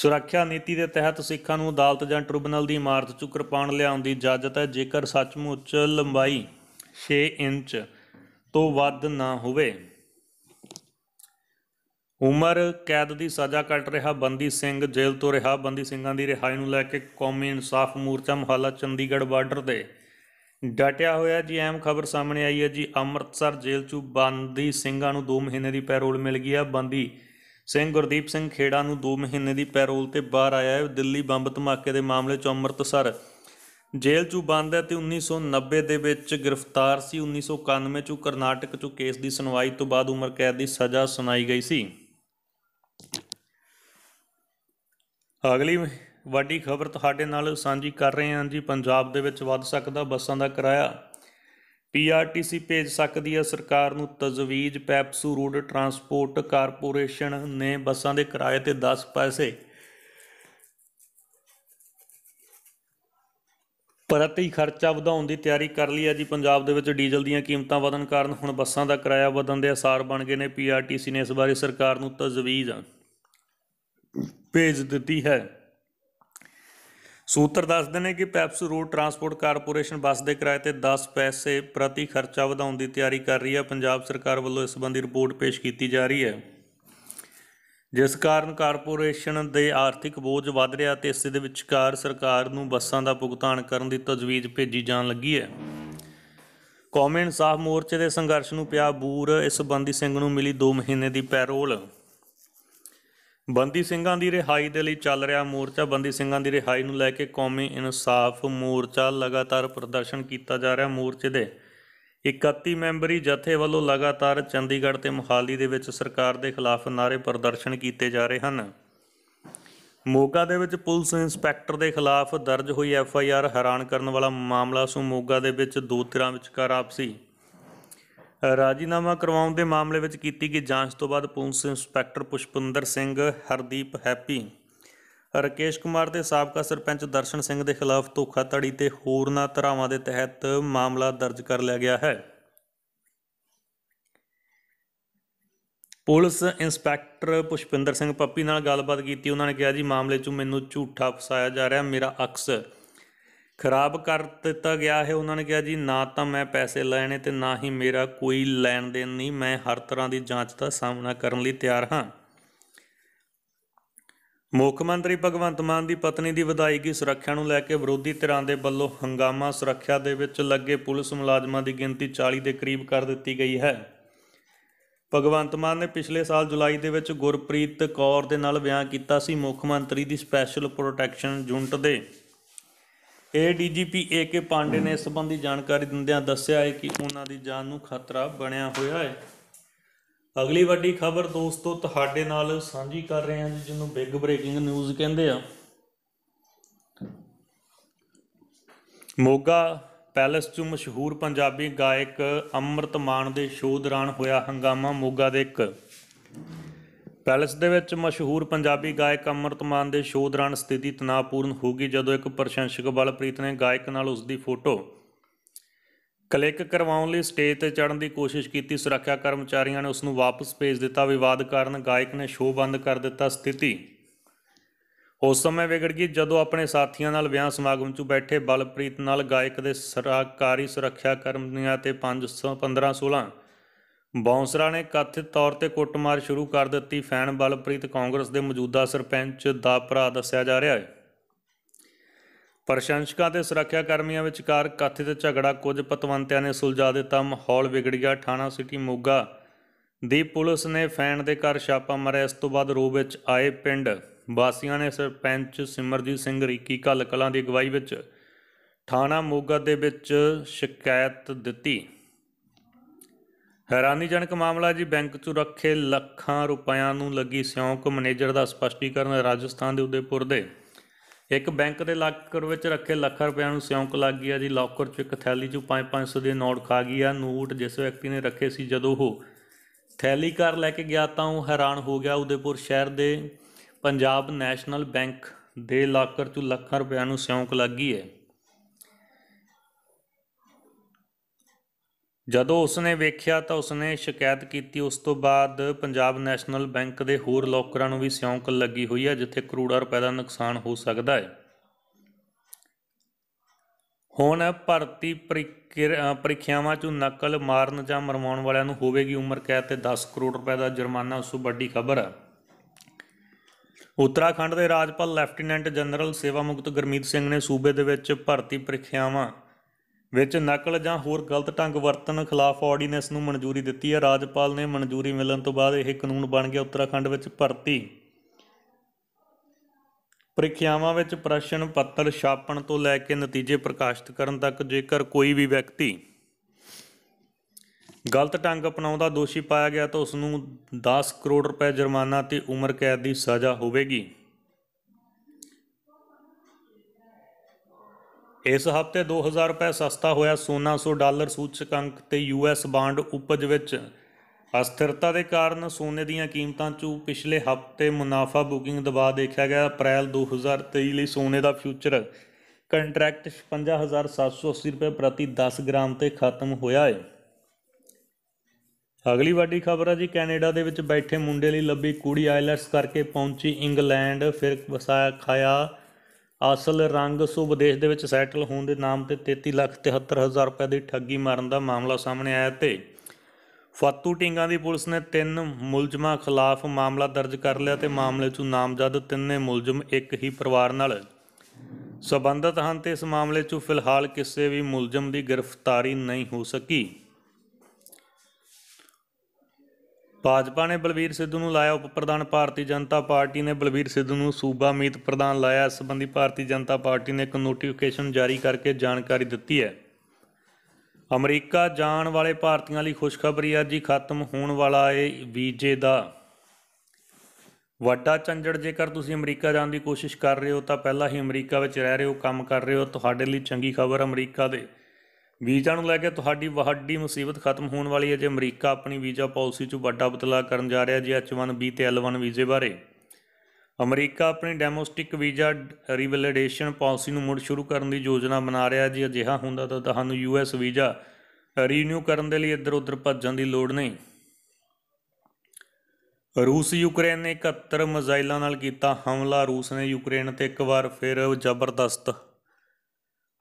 ਸੁਰੱਖਿਆ ਨੀਤੀ ਦੇ ਤਹਿਤ ਸਿੱਖਾਂ ਨੂੰ ਅਦਾਲਤ ਜਾਂ ਟ੍ਰਿਬਿਊਨਲ ਦੀ ਇਮਾਰਤ 'ਚ ਕਿਰਪਾਨ ਲਿਆਉਣ ਦੀ ਇਜਾਜ਼ਤ ਹੈ ਜੇਕਰ ਸੱਚਮੁੱਚ ਲੰਬਾਈ 6 ਇੰਚ ਤੋਂ ਵੱਧ ਨਾ ਹੋਵੇ ਉਮਰ ਕੈਦ ਦੀ ਸਜ਼ਾ ਕੱਟ ਰਿਹਾ ਬੰਦੀ ਸਿੰਘ ਜੇਲ੍ਹ ਤੋਂ ਰਿਹਾ ਬੰਦੀ ਸਿੰਘਾਂ ਦੀ ਰਿਹਾਈ ਨੂੰ ਲੈ ਕੇ ਕੌਮੀ ਇਨਸਾਫ ਮੋਰਚਾ ਮਹੱਲਾ ਚੰਡੀਗੜ੍ਹ ਬਾਰਡਰ ਦੇ ਡਟਿਆ ਹੋਇਆ ਜੀ ਐਮ ਖਬਰ ਸਾਹਮਣੇ ਆਈ ਹੈ ਜੀ ਅੰਮ੍ਰਿਤਸਰ ਜੇਲ੍ਹ 'ਚ ਬੰਦੀ ਸਿੰਘਾਂ ਨੂੰ 2 ਮਹੀਨੇ ਦੀ ਪੈਰੋਲ ਮਿਲ ਗਈ ਹੈ ਬੰਦੀ ਸਿੰਘ ਗੁਰਦੀਪ ਸਿੰਘ ਖੇੜਾ ਨੂੰ 2 ਮਹੀਨੇ ਦੀ ਪੈਰੋਲ ਤੇ ਬਾਹਰ ਆਇਆ ਹੈ ਦਿੱਲੀ ਬੰਬ ਧਮਾਕੇ ਦੇ ਮਾਮਲੇ 'ਚ ਅੰਮ੍ਰਿਤਸਰ ਜੇਲ੍ਹ 'ਚ ਬੰਦ ਹੈ ਤੇ 1990 ਦੇ ਵਿੱਚ ਗ੍ਰਿਫਤਾਰ ਸੀ 1991 'ਚ ਕਰਨਾਟਕ 'ਚ ਕੇਸ ਦੀ ਸੁਣਵਾਈ ਤੋਂ ਬਾਅਦ ਉਮਰ ਕੈਦ ਦੀ ਸਜ਼ਾ ਸੁਣਾਈ ਗਈ ਸੀ ਅਗਲੀ ਵੱਡੀ ਖਬਰ ਤੁਹਾਡੇ ਨਾਲ ਸਾਂਝੀ ਕਰ ਰਹੇ ਹਾਂ ਜੀ ਪੰਜਾਬ ਦੇ ਵਿੱਚ ਵੱਧ ਸਕਦਾ ਬੱਸਾਂ ਦਾ ਕਿਰਾਇਆ ਪੀਆਰਟੀਸੀ ਭੇਜ ਸਕਦੀ ਹੈ ਸਰਕਾਰ ਨੂੰ ਤਜਵੀਜ਼ ਪੈਪਸੂ ਰੋਡ ਟਰਾਂਸਪੋਰਟ ਕਾਰਪੋਰੇਸ਼ਨ ਨੇ ਬੱਸਾਂ ਦੇ ਕਿਰਾਏ ਤੇ 10 ਪੈਸੇ ਪ੍ਰਤੀ ਖਰਚਾ ਵਧਾਉਣ ਦੀ ਤਿਆਰੀ ਕਰ ਲਈ ਹੈ ਜੀ ਪੰਜਾਬ ਦੇ ਵਿੱਚ ਡੀਜ਼ਲ ਦੀਆਂ ਕੀਮਤਾਂ ਵਧਣ ਕਾਰਨ ਹੁਣ ਬੱਸਾਂ ਦਾ ਕਿਰਾਇਆ ਵਧਣ ਦੇ ਅਸਾਰ ਬਣ ਗਏ ਨੇ ਪੀਆਰਟੀਸੀ ਨੇ ਇਸ ਬਾਰੇ ਸਰਕਾਰ ਨੂੰ ਤਜਵੀਜ਼ ਭੇਜ ਦਿੱਤੀ ਹੈ ਸੂਤਰ ਦੱਸਦੇ ਨੇ ਕਿ PEPSU road transport corporation bus ਦੇ ਕਿਰਾਏ ਤੇ 10 ਪੈਸੇ ਪ੍ਰਤੀ ਖਰਚਾ ਵਧਾਉਣ ਦੀ ਤਿਆਰੀ ਕਰ ਰਹੀ ਹੈ ਪੰਜਾਬ ਸਰਕਾਰ ਵੱਲੋਂ ਇਸ ਸੰਬੰਧੀ ਰਿਪੋਰਟ ਪੇਸ਼ ਕੀਤੀ ਜਾ ਰਹੀ ਹੈ ਜਿਸ ਕਾਰਨ ਕਾਰਪੋਰੇਸ਼ਨ ਦੇ ਆਰਥਿਕ ਬੋਝ ਵਧ ਰਿਹਾ ਤੇ ਇਸ ਦੇ ਵਿਚਕਾਰ ਸਰਕਾਰ ਨੂੰ ਬੱਸਾਂ ਦਾ ਭੁਗਤਾਨ ਕਰਨ ਦੀ ਤਜਵੀਜ਼ ਭੇਜੀ ਜਾਣ ਲੱਗੀ ਹੈ ਕੌਮੀ ਸਾਫ ਮੋਰਚੇ ਦੇ ਸੰਘਰਸ਼ ਨੂੰ ਪਿਆ ਬੂਰ ਇਸ ਬੰਦੀ ਸਿੰਘ ਨੂੰ ਮਿਲੀ 2 ਮਹੀਨੇ ਦੀ ਪੈਰੋਲ ਬੰਦੀ ਸਿੰਘਾਂ ਦੀ ਰਿਹਾਈ ਦੇ ਲਈ ਚੱਲ ਰਿਹਾ ਮੋਰਚਾ ਬੰਦੀ ਸਿੰਘਾਂ ਦੀ ਰਿਹਾਈ ਨੂੰ ਲੈ ਕੇ ਕੌਮੀ ਇਨਸਾਫ ਮੋਰਚਾ ਲਗਾਤਾਰ ਪ੍ਰਦਰਸ਼ਨ ਕੀਤਾ ਜਾ ਰਿਹਾ ਮੋਰਚੇ ਦੇ 31 ਮੈਂਬਰੀ ਜਥੇ ਵੱਲੋਂ ਲਗਾਤਾਰ ਚੰਡੀਗੜ੍ਹ ਤੇ ਮੁਹਾਲੀ ਦੇ ਵਿੱਚ ਸਰਕਾਰ ਦੇ ਖਿਲਾਫ ਨਾਰੇ ਪ੍ਰਦਰਸ਼ਨ ਕੀਤੇ ਜਾ ਰਹੇ ਹਨ ਮੋਗਾ ਦੇ ਵਿੱਚ ਪੁਲਿਸ ਇੰਸਪੈਕਟਰ ਦੇ ਖਿਲਾਫ ਦਰਜ ਹੋਈ ਐਫ ਆਈ ਆਰ ਹੈਰਾਨ ਕਰਨ ਵਾਲਾ ਮਾਮਲਾ ਸੂ ਮੋਗਾ ਦੇ ਵਿੱਚ ਦੋ ਤਿਰਾਂ ਵਿਚਕਾਰ ਆਪਸੀ ਰਾਜੀਨਾਮਾ ਕਰਵਾਉਣ ਦੇ ਮਾਮਲੇ ਵਿੱਚ ਕੀਤੀ ਗਈ ਜਾਂਚ ਤੋਂ ਬਾਅਦ ਪੁਲਿਸ ਇੰਸਪੈਕਟਰ ਪੁਸ਼ਪਿੰਦਰ ਸਿੰਘ ਹਰਦੀਪ ਹੈਪੀ ਰਕੇਸ਼ ਕੁਮਾਰ ਤੇ ਸਾਬਕਾ ਸਰਪੰਚ ਦਰਸ਼ਨ ਸਿੰਘ ਦੇ ਖਿਲਾਫ ਧੋਖਾਧੜੀ ਤੇ ਹੋਰਨਾਂ ਧਰਾਵਾਂ ਦੇ ਤਹਿਤ ਮਾਮਲਾ ਦਰਜ ਕਰ ਲਿਆ ਗਿਆ ਹੈ ਪੁਲਿਸ ਇੰਸਪੈਕਟਰ ਪੁਸ਼ਪਿੰਦਰ ਸਿੰਘ ਪੱਪੀ ਨਾਲ ਗੱਲਬਾਤ ਕੀਤੀ ਉਹਨਾਂ ਨੇ ਕਿਹਾ ਜੀ ਮਾਮਲੇ 'ਚ ਮੈਨੂੰ ਝੂਠਾ ਫਸਾਇਆ ਜਾ ਰਿਹਾ ਮੇਰਾ ਅਕਸ ਖਰਾਬ ਕਰ ਦਿੱਤਾ ਗਿਆ ਹੈ ਉਹਨਾਂ ਨੇ ਕਿਹਾ ਜੀ ਨਾ ਤਾਂ ਮੈਂ ਪੈਸੇ ਲੈਣੇ ਤੇ ਨਾ ਹੀ ਮੇਰਾ ਕੋਈ ਲੈਣ ਦੇਣ ਨਹੀਂ ਮੈਂ ਹਰ ਤਰ੍ਹਾਂ ਦੀ ਜਾਂਚ ਦਾ ਸਾਹਮਣਾ ਕਰਨ ਲਈ ਤਿਆਰ ਹਾਂ ਮੁੱਖ ਮੰਤਰੀ ਭਗਵੰਤ ਮਾਨ ਦੀ ਪਤਨੀ ਦੀ ਵਿਦਾਇਗੀ ਸੁਰੱਖਿਆ ਨੂੰ ਲੈ ਕੇ ਵਿਰੋਧੀ ਧਿਰਾਂ ਦੇ ਵੱਲੋਂ ਹੰਗਾਮਾ ਸੁਰੱਖਿਆ ਦੇ ਵਿੱਚ ਲੱਗੇ ਪੁਲਿਸ ਮੁਲਾਜ਼ਮਾਂ ਦੀ ਗਿਣਤੀ 40 ਦੇ ਕਰੀਬ ਕਰ ਦਿੱਤੀ ਗਈ ਹੈ ਭਗਵੰਤ ਮਾਨ ਨੇ ਪਿਛਲੇ ਸਾਲ ਜੁਲਾਈ ਦੇ ਵਿੱਚ ਗੁਰਪ੍ਰੀਤ ਕੌਰ ਦੇ ਨਾਲ ਵਿਆਹ ਕੀਤਾ ਸੀ ਮੁੱਖ ਮੰਤਰੀ ਦੀ ਸਪੈਸ਼ਲ ਪ੍ਰੋਟੈਕਸ਼ਨ ਯੂਨਿਟ ਦੇ ਏ ਏਕੇ ਪਾਂਡੇ ਨੇ ਇਸ ਸੰਬੰਧੀ ਜਾਣਕਾਰੀ ਦਿੰਦਿਆਂ ਦੱਸਿਆ ਹੈ ਕਿ ਉਹਨਾਂ ਦੀ ਜਾਨ ਨੂੰ ਖਤਰਾ ਬਣਿਆ ਹੋਇਆ ਹੈ ਅਗਲੀ ਵੱਡੀ ਖਬਰ ਦੋਸਤੋ ਤੁਹਾਡੇ ਨਾਲ ਸਾਂਝੀ ਕਰ ਰਹੇ ਹਾਂ ਜਿਹਨੂੰ ਬਿਗ ਬ੍ਰੇਕਿੰਗ ਨਿਊਜ਼ ਕਹਿੰਦੇ ਆ ਮੋਗਾ ਪੈਲਸ 'ਚ ਮਸ਼ਹੂਰ ਪੰਜਾਬੀ ਗਾਇਕ ਅੰਮ੍ਰਿਤ ਮਾਨ ਦੇ ਸ਼ੋਅ ਦੌਰਾਨ ਹੋਇਆ ਹੰਗਾਮਾ ਮੋਗਾ ਦੇ ਇੱਕ ਪੈਲਸ ਦੇ ਵਿੱਚ ਮਸ਼ਹੂਰ ਪੰਜਾਬੀ ਗਾਇਕ ਅਮਰਤ ਮਾਨ ਦੇ ਸ਼ੋਅ ਦੌਰਾਨ ਸਥਿਤੀ ਤਣਾਅਪੂਰਨ ਹੋ ਗਈ ਜਦੋਂ ਇੱਕ ਪ੍ਰਸ਼ੰਸਕ ਬਲਪ੍ਰੀਤ ਨੇ ਗਾਇਕ ਨਾਲ ਉਸ ਦੀ ਫੋਟੋ ਕਲਿੱਕ ਕਰਵਾਉਣ ਲਈ ਸਟੇਜ ਤੇ ਚੜ੍ਹਨ ਦੀ ਕੋਸ਼ਿਸ਼ ਕੀਤੀ ਸੁਰੱਖਿਆ ਕਰਮਚਾਰੀਆਂ ਨੇ ਉਸ ਨੂੰ ਵਾਪਸ ਭੇਜ ਦਿੱਤਾ ਵਿਵਾਦ ਕਾਰਨ ਗਾਇਕ ਨੇ ਸ਼ੋਅ ਬੰਦ ਕਰ ਦਿੱਤਾ ਸਥਿਤੀ ਉਸ ਸਮੇਂ ਵਿਗੜ ਗਈ ਜਦੋਂ ਆਪਣੇ ਸਾਥੀਆਂ ਨਾਲ ਵਿਆਹ ਸਮਾਗਮ 'ਚ ਬੈਠੇ ਬਲਪ੍ਰੀਤ ਨਾਲ ਗਾਇਕ ਦੇ ਸਰਕਾਰੀ ਸੁਰੱਖਿਆ ਕਰਮਚਾਰੀਆਂ ਤੇ 5 15 16 ਬੌਂਸਰਾ ਨੇ ਕਥਿਤ ਤੌਰ ਤੇ ਕੁੱਟਮਾਰ ਸ਼ੁਰੂ ਕਰ ਦਿੱਤੀ ਫੈਨ ਬਲਪ੍ਰੀਤ ਕਾਂਗਰਸ ਦੇ ਮੌਜੂਦਾ ਸਰਪੰਚ ਦਾ ਭਰਾ ਦੱਸਿਆ ਜਾ ਰਿਹਾ ਹੈ ਪ੍ਰਸ਼ੰਸਕਾਂ ਤੇ ਸੁਰੱਖਿਆ ਕਰਮੀਆਂ ਵਿਚਕਾਰ ਕਥਿਤ ਝਗੜਾ ਕੁਝ ਪਤਵੰਤਿਆਂ ਨੇ ਸੁਲਝਾ ਦਿੱਤਾ ਮਾਹੌਲ ਵਿਗੜ ਗਿਆ ਥਾਣਾ ਸਿਟੀ ਮੋਗਾ ਦੀ ਪੁਲਿਸ ਨੇ ਫੈਨ ਦੇ ਘਰ ਛਾਪਾ ਮਾਰਿਆ ਇਸ ਤੋਂ ਬਾਅਦ ਰੋ ਵਿੱਚ ਆਏ ਪਿੰਡ ਵਾਸੀਆਂ ਨੇ ਸਰਪੰਚ ਸਿਮਰਜੀਤ ਸਿੰਘ ਰੀਕੀ ਕਲਕਲਾਂ ਦੀ ਅਗਵਾਈ ਵਿੱਚ ਥਾਣਾ ਮੋਗਾ ਦੇ ਵਿੱਚ ਸ਼ਿਕਾਇਤ ਦਿੱਤੀ ਹੈਰਾਨੀਜਨਕ ਮਾਮਲਾ ਜੀ ਬੈਂਕ 'ਚ ਰੱਖੇ ਲੱਖਾਂ ਰੁਪਇਆਂ ਨੂੰ ਲੱਗੀ ਸਿਉਂਕ ਮੈਨੇਜਰ ਦਾ ਸਪਸ਼ਟੀਕਰਨ ਰਾਜਸਥਾਨ ਦੇ ਉਦੇਪੁਰ ਦੇ ਇੱਕ ਬੈਂਕ ਦੇ ਲਾਕਰ ਵਿੱਚ ਰੱਖੇ ਲੱਖਾਂ ਰੁਪਇਆਂ ਨੂੰ ਸਿਉਂਕ ਲੱਗ ਗਿਆ ਜੀ ਲਾਕਰ 'ਚ ਇੱਕ ਥੈਲੀ 'ਚ 5-500 ਦੇ ਨੋਟ ਖਾ ਗਿਆ ਨੋਟ ਜਿਸ ਵਿਅਕਤੀ ਨੇ ਰੱਖੇ ਸੀ ਜਦੋਂ ਉਹ ਥੈਲੀ ਘਰ ਲੈ ਕੇ ਗਿਆ ਤਾਂ ਉਹ ਹੈਰਾਨ ਹੋ ਗਿਆ ਉਦੇਪੁਰ ਸ਼ਹਿਰ ਦੇ ਪੰਜਾਬ ਨੈਸ਼ਨਲ ਬੈਂਕ ਦੇ ਲਾਕਰ 'ਚ ਲੱਖਾਂ ਰੁਪਇਆਂ ਨੂੰ ਸਿਉਂਕ ਲੱਗੀ ਹੈ ਜਦੋਂ ਉਸਨੇ ਵੇਖਿਆ ਤਾਂ ਉਸਨੇ ਸ਼ਿਕਾਇਤ ਕੀਤੀ ਉਸ ਤੋਂ ਬਾਅਦ ਪੰਜਾਬ ਨੈਸ਼ਨਲ ਬੈਂਕ ਦੇ ਹੋਰ ਲੋਕਰਾਂ ਨੂੰ ਵੀ ਸਿਉਂਕ ਲੱਗੀ ਹੋਈ ਹੈ ਜਿੱਥੇ ਕਰੋੜਾਂ ਰੁਪਏ ਦਾ ਨੁਕਸਾਨ ਹੋ ਸਕਦਾ ਹੈ ਹੁਣ ਭਰਤੀ ਪ੍ਰੀਖਿਆਵਾਂ ਚੋਂ ਨਕਲ ਮਾਰਨ ਜਾਂ ਮਰਵਾਉਣ ਵਾਲਿਆਂ ਨੂੰ ਹੋਵੇਗੀ ਉਮਰ ਕੈਦ ਤੇ 10 ਕਰੋੜ ਰੁਪਏ ਦਾ ਜੁਰਮਾਨਾ ਉਸ ਤੋਂ ਵੱਡੀ ਖਬਰ ਹੈ ਉੱਤਰਾਖੰਡ ਦੇ ਰਾਜਪਾਲ ਲੈਫਟੀਨੈਂਟ ਜਨਰਲ ਸੇਵਾ ਮੁਕਤ ਗਰਮੀਤ ਸਿੰਘ ਨੇ ਸੂਬੇ ਦੇ ਵਿੱਚ ਭਰਤੀ ਪ੍ਰੀਖਿਆਵਾਂ ਵਿੱਚ ਨਕਲ ਜਾਂ ਹੋਰ ਗਲਤ ਢੰਗ ਵਰਤਣ ਖਿਲਾਫ ਆਰਡੀਨੈਂਸ ਨੂੰ ਮਨਜ਼ੂਰੀ ਦਿੱਤੀ ਹੈ ਰਾਜਪਾਲ ਨੇ ਮਨਜ਼ੂਰੀ ਮਿਲਣ ਤੋਂ ਬਾਅਦ ਇਹ ਕਾਨੂੰਨ ਬਣ ਗਿਆ ਉੱਤਰਾਖੰਡ ਵਿੱਚ ਭਰਤੀ ਪ੍ਰੀਖਿਆਵਾਂ ਵਿੱਚ ਪ੍ਰਸ਼ਨ ਪੱਤਰ ਛਾਪਣ ਤੋਂ ਲੈ ਕੇ ਨਤੀਜੇ ਪ੍ਰਕਾਸ਼ਿਤ ਕਰਨ ਤੱਕ ਜੇਕਰ ਕੋਈ ਵੀ ਵਿਅਕਤੀ ਗਲਤ ਢੰਗ ਅਪਣਾਉਂਦਾ ਦੋਸ਼ੀ ਪਾਇਆ ਗਿਆ ਤਾਂ ਉਸ ਨੂੰ 10 ਕਰੋੜ ਰੁਪਏ ਜੁਰਮਾਨਾ ਤੇ ਉਮਰ ਕੈਦ ਦੀ ਸਜ਼ਾ ਹੋਵੇਗੀ ਇਸ ਹਫ਼ਤੇ 2000 ਰੁਪਏ ਸਸਤਾ ਹੋਇਆ ਸੋਨਾ 100 ਡਾਲਰ ਸੂਚਕੰਕ ਤੇ ਯੂਐਸ ਬਾਂਡ ਉਪਜ ਵਿੱਚ ਅਸਥਿਰਤਾ ਦੇ ਕਾਰਨ ਸੋਨੇ ਦੀਆਂ ਕੀਮਤਾਂ 'ਚ ਪਿਛਲੇ ਹਫ਼ਤੇ ਮੁਨਾਫਾ ਬੁਕਿੰਗ ਦਬਾਅ ਦੇਖਿਆ ਗਿਆ ਅਪ੍ਰੈਲ 2023 ਲਈ ਸੋਨੇ ਦਾ ਫਿਊਚਰ ਕੰਟਰੈਕਟ 55780 ਰੁਪਏ ਪ੍ਰਤੀ 10 ਗ੍ਰਾਮ ਤੇ ਖਤਮ ਹੋਇਆ ਹੈ ਅਗਲੀ ਵੱਡੀ ਖਬਰ ਹੈ ਜੀ ਕੈਨੇਡਾ ਦੇ ਵਿੱਚ ਬੈਠੇ ਮੁੰਡੇ ਲਈ ਲੱਭੀ ਕੁੜੀ ਆਇਲਟਸ ਕਰਕੇ ਪਹੁੰਚੀ ਇੰਗਲੈਂਡ ਫਿਰ ਵਸਾਇਆ ਖਾਇਆ ਅਸਲ ਰੰਗ ਸੁਬ ਦੇਸ਼ ਦੇ ਵਿੱਚ ਸੈਟਲ ਹੋਣ ਦੇ ਨਾਮ ਤੇ 33 ਲੱਖ 73 ਹਜ਼ਾਰ ਰੁਪਏ ਦੀ ਠੱਗੀ ਮਾਰਨ ਦਾ ਮਾਮਲਾ ਸਾਹਮਣੇ ਆਇਆ ਤੇ ਫਾਤੂ ਟਿੰਗਾ ਦੀ ਪੁਲਿਸ ਨੇ ਤਿੰਨ ਮੁਲਜ਼ਮਾਂ ਖਿਲਾਫ ਮਾਮਲਾ ਦਰਜ ਕਰ ਲਿਆ ਤੇ ਮਾਮਲੇ 'ਚ ਨਾਮਜ਼ਦ ਤਿੰਨੇ ਮੁਲਜ਼ਮ ਇੱਕ ਹੀ ਪਰਿਵਾਰ ਨਾਲ ਸਬੰਧਤ ਹਨ ਤੇ ਇਸ ਮਾਮਲੇ 'ਚ ਫਿਲਹਾਲ ਕਿਸੇ ਵੀ ਮੁਲਜ਼ਮ ਦੀ ਗ੍ਰਿਫਤਾਰੀ ਨਹੀਂ ਹੋ ਸਕੀ ਭਾਜਪਾ ਨੇ ਬਲਵੀਰ ਸਿੱਧੂ ਨੂੰ ਲਾਇਆ ਉਪ ਪ੍ਰਧਾਨ ਭਾਰਤੀ ਜਨਤਾ ਪਾਰਟੀ ਨੇ ਬਲਵੀਰ ਸਿੱਧੂ ਨੂੰ ਸੂਬਾ ਮੀਤ ਪ੍ਰਧਾਨ ਲਾਇਆ ਇਸ ਸੰਬੰਧੀ ਭਾਰਤੀ ਜਨਤਾ ਪਾਰਟੀ ਨੇ ਇੱਕ ਨੋਟੀਫਿਕੇਸ਼ਨ ਜਾਰੀ ਕਰਕੇ ਜਾਣਕਾਰੀ ਦਿੱਤੀ ਹੈ ਅਮਰੀਕਾ ਜਾਣ ਵਾਲੇ ਭਾਰਤੀਆਂ ਲਈ ਖੁਸ਼ਖਬਰੀ ਅੱਜ ਜੀ ਖਤਮ ਹੋਣ ਵਾਲਾ ਏ ਵੀਜ਼ੇ ਦਾ ਵੱਡਾ ਚੰਜੜ ਜੇਕਰ ਤੁਸੀਂ ਅਮਰੀਕਾ ਜਾਣ ਦੀ ਕੋਸ਼ਿਸ਼ ਕਰ ਰਹੇ ਹੋ ਤਾਂ ਪਹਿਲਾਂ ਹੀ ਅਮਰੀਕਾ ਵਿੱਚ ਰਹਿ ਰਹੇ ਹੋ ਕੰਮ ਕਰ ਰਹੇ ਹੋ ਤੁਹਾਡੇ ਲਈ ਚੰਗੀ ਖਬਰ ਅਮਰੀਕਾ ਦੇ ਵੀਜ਼ਾ ਨੂੰ ਲੈ ਕੇ ਤੁਹਾਡੀ ਵੱਡੀ ਮੁਸੀਬਤ ਖਤਮ ਹੋਣ ਵਾਲੀ ਹੈ ਜੇ ਅਮਰੀਕਾ ਆਪਣੀ ਵੀਜ਼ਾ ਪਾਲਿਸੀ 'ਚ ਵੱਡਾ ਬਦਲਾਅ ਕਰਨ ਜਾ ਰਿਹਾ ਜੀ H1B ਤੇ L1 ਵੀਜ਼ੇ ਬਾਰੇ ਅਮਰੀਕਾ ਆਪਣੀ ਡੈਮੋਸਟਿਕ ਵੀਜ਼ਾ ਰੀਵੈਲਿਡੇਸ਼ਨ ਪਾਲਿਸੀ ਨੂੰ ਮੁੜ ਸ਼ੁਰੂ ਕਰਨ ਦੀ ਯੋਜਨਾ ਬਣਾ ਰਿਹਾ ਜੀ ਅਜਿਹਾ ਹੁੰਦਾ ਤਾਂ ਤੁਹਾਨੂੰ ਯੂਐਸ ਵੀਜ਼ਾ ਰੀਨਿਊ ਕਰਨ ਦੇ ਲਈ ਇੱਧਰ ਉੱਧਰ ਭੱਜਣ ਦੀ ਲੋੜ ਨਹੀਂ ਰੂਸ ਯੂਕਰੇਨ ਨੇ 71 ਮਜ਼ਾਈਲਾਂ ਨਾਲ ਕੀਤਾ ਹਮਲਾ ਰੂਸ ਨੇ ਯੂਕਰੇਨ ਤੇ ਇੱਕ ਵਾਰ ਫਿਰ ਜ਼ਬਰਦਸਤ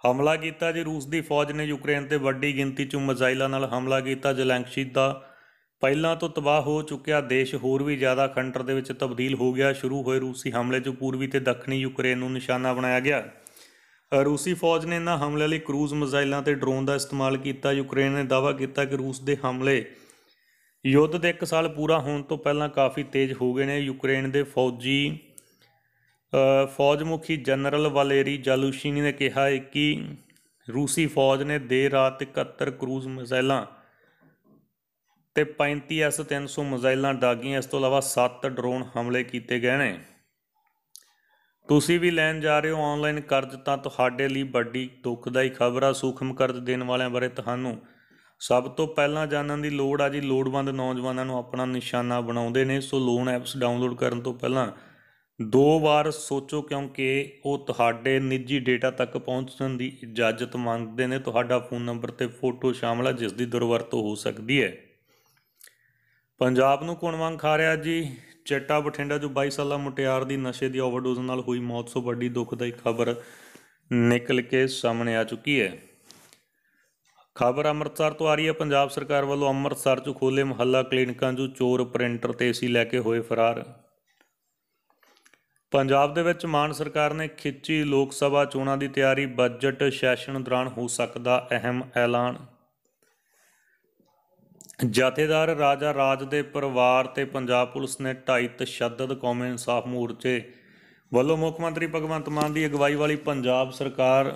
ਹਮਲਾ ਕੀਤਾ ਜੀ ਰੂਸ ਦੀ ਫੌਜ ਨੇ ਯੂਕਰੇਨ ਤੇ ਵੱਡੀ ਗਿਣਤੀ 'ਚ ਮਜ਼ਾਈਲਾਂ ਨਾਲ ਹਮਲਾ ਕੀਤਾ ਜਲੈਂਕਸ਼ੀ ਦਾ ਪਹਿਲਾਂ ਤੋਂ ਤਬਾਹ ਹੋ ਚੁੱਕਿਆ ਦੇਸ਼ ਹੋਰ ਵੀ ਜ਼ਿਆਦਾ ਖੰਡਰ ਦੇ ਵਿੱਚ ਤਬਦੀਲ ਹੋ ਗਿਆ ਸ਼ੁਰੂ ਹੋਏ ਰੂਸੀ ਹਮਲੇ 'ਚ ਪੂਰਬੀ ਤੇ ਦੱਖਣੀ ਯੂਕਰੇਨ ਨੂੰ ਨਿਸ਼ਾਨਾ ਬਣਾਇਆ ਗਿਆ ਰੂਸੀ ਫੌਜ ਨੇ ਇਹਨਾਂ ਹਮਲੇ ਲਈ ਕਰੂਜ਼ ਮਜ਼ਾਈਲਾਂ ਤੇ ਡਰੋਨ ਦਾ ਇਸਤੇਮਾਲ ਕੀਤਾ ਯੂਕਰੇਨ ਨੇ ਦਾਅਵਾ ਕੀਤਾ ਕਿ ਰੂਸ ਦੇ ਹਮਲੇ ਯੁੱਧ ਦੇ 1 ਸਾਲ ਪੂਰਾ ਹੋਣ ਤੋਂ ਪਹਿਲਾਂ ਕਾਫੀ ਤੇਜ਼ ਹੋ ਗਏ ਨੇ ਯੂਕਰੇਨ ਦੇ ਫੌਜੀ ਫੌਜ ਮੁਖੀ ਜਨਰਲ ਵਾਲੇਰੀ ਜਾਲੂਸ਼ੀਨੀ ਨੇ ਕਿਹਾ ਹੈ ਕਿ ਰੂਸੀ ਫੌਜ ਨੇ ਦੇਰ ਰਾਤ 71 ਕਰੂਜ਼ ਮਿਜ਼ਾਈਲਾਂ ਤੇ 35 300 ਮਿਜ਼ਾਈਲਾਂ ਦਾਗੀਆਂ ਇਸ ਤੋਂ ਇਲਾਵਾ 7 ਡਰੋਨ ਹਮਲੇ ਕੀਤੇ ਗਏ ਨੇ ਤੁਸੀਂ ਵੀ ਲੈਣ ਜਾ ਰਹੇ ਹੋ ਆਨਲਾਈਨ ਕਰਜ਼ ਤਾਂ ਤੁਹਾਡੇ ਲਈ ਵੱਡੀ ਦੁੱਖਦਾਈ ਖਬਰ ਆ ਸੂਖਮ ਕਰਜ਼ ਦੇਣ ਵਾਲਿਆਂ ਬਾਰੇ ਤੁਹਾਨੂੰ ਸਭ ਤੋਂ ਪਹਿਲਾਂ ਜਾਣਨ ਦੀ ਲੋੜ ਆ ਜੀ ਲੋੜਵੰਦ ਨੌਜਵਾਨਾਂ ਨੂੰ ਆਪਣਾ ਨਿਸ਼ਾਨਾ ਬਣਾਉਂਦੇ ਨੇ ਸੋ ਲੋਨ ਐਪਸ ਡਾਊਨਲੋਡ ਕਰਨ ਤੋਂ ਪਹਿਲਾਂ ਦੋ ਵਾਰ ਸੋਚੋ ਕਿਉਂਕਿ ਉਹ ਤੁਹਾਡੇ ਨਿੱਜੀ ਡੇਟਾ ਤੱਕ ਪਹੁੰਚਣ ਦੀ ਇਜਾਜ਼ਤ ਮੰਗਦੇ ਨੇ ਤੁਹਾਡਾ ਫੋਨ ਨੰਬਰ ਤੇ ਫੋਟੋ ਸ਼ਾਮਲ ਹੈ ਜਿਸ ਦੀ ਦੁਰਵਰਤੋਂ ਹੋ ਸਕਦੀ ਹੈ ਪੰਜਾਬ ਨੂੰ ਕੌਣ ਵਾਂਗ ਖਾ ਰਿਹਾ ਜੀ ਚਟਾ ਬਠਿੰਡਾ ਜੋ 22 ਸਾਲਾ ਮੁਟਿਆਰ ਦੀ ਨਸ਼ੇ ਦੀ ਓਵਰਡੋਜ਼ ਨਾਲ ਹੋਈ ਮੌਤ ਤੋਂ ਵੱਡੀ ਦੁਖਦਾਈ ਖਬਰ ਨਿਕਲ ਕੇ ਸਾਹਮਣੇ ਆ ਚੁੱਕੀ ਹੈ ਖਬਰ ਅੰਮ੍ਰਿਤਸਰ ਤੋਂ ਆ ਰਹੀ ਹੈ ਪੰਜਾਬ ਸਰਕਾਰ ਵੱਲੋਂ ਅੰਮ੍ਰਿਤਸਰ 'ਚ ਖੋਲੇ ਮਹੱਲਾ ਕਲੀਨਿਕਾਂ 'ਚ ਚੋਰ ਪ੍ਰਿੰਟਰ ਤੇ ਏਸੀ ਲੈ ਕੇ ਹੋਏ ਫਰਾਰ ਪੰਜਾਬ ਦੇ ਵਿੱਚ ਮਾਨ ਸਰਕਾਰ ਨੇ ਖਿੱਚੀ ਲੋਕ ਸਭਾ ਚੋਣਾਂ ਦੀ ਤਿਆਰੀ ਬਜਟ ਸੈਸ਼ਨ ਦੌਰਾਨ ਹੋ ਸਕਦਾ ਅਹਿਮ ਐਲਾਨ ਜਥੇਦਾਰ ਰਾਜਾ ਰਾਜ ਦੇ ਪਰਿਵਾਰ ਤੇ ਪੰਜਾਬ ਪੁਲਿਸ ਨੇ ਢਾਈ ਤਸ਼ੱਦਦ ਕੌਮੀ ਇਨਸਾਫ ਮੋਰਚੇ ਵੱਲੋਂ ਮੁੱਖ ਮੰਤਰੀ ਭਗਵੰਤ ਮਾਨ ਦੀ ਅਗਵਾਈ ਵਾਲੀ ਪੰਜਾਬ ਸਰਕਾਰ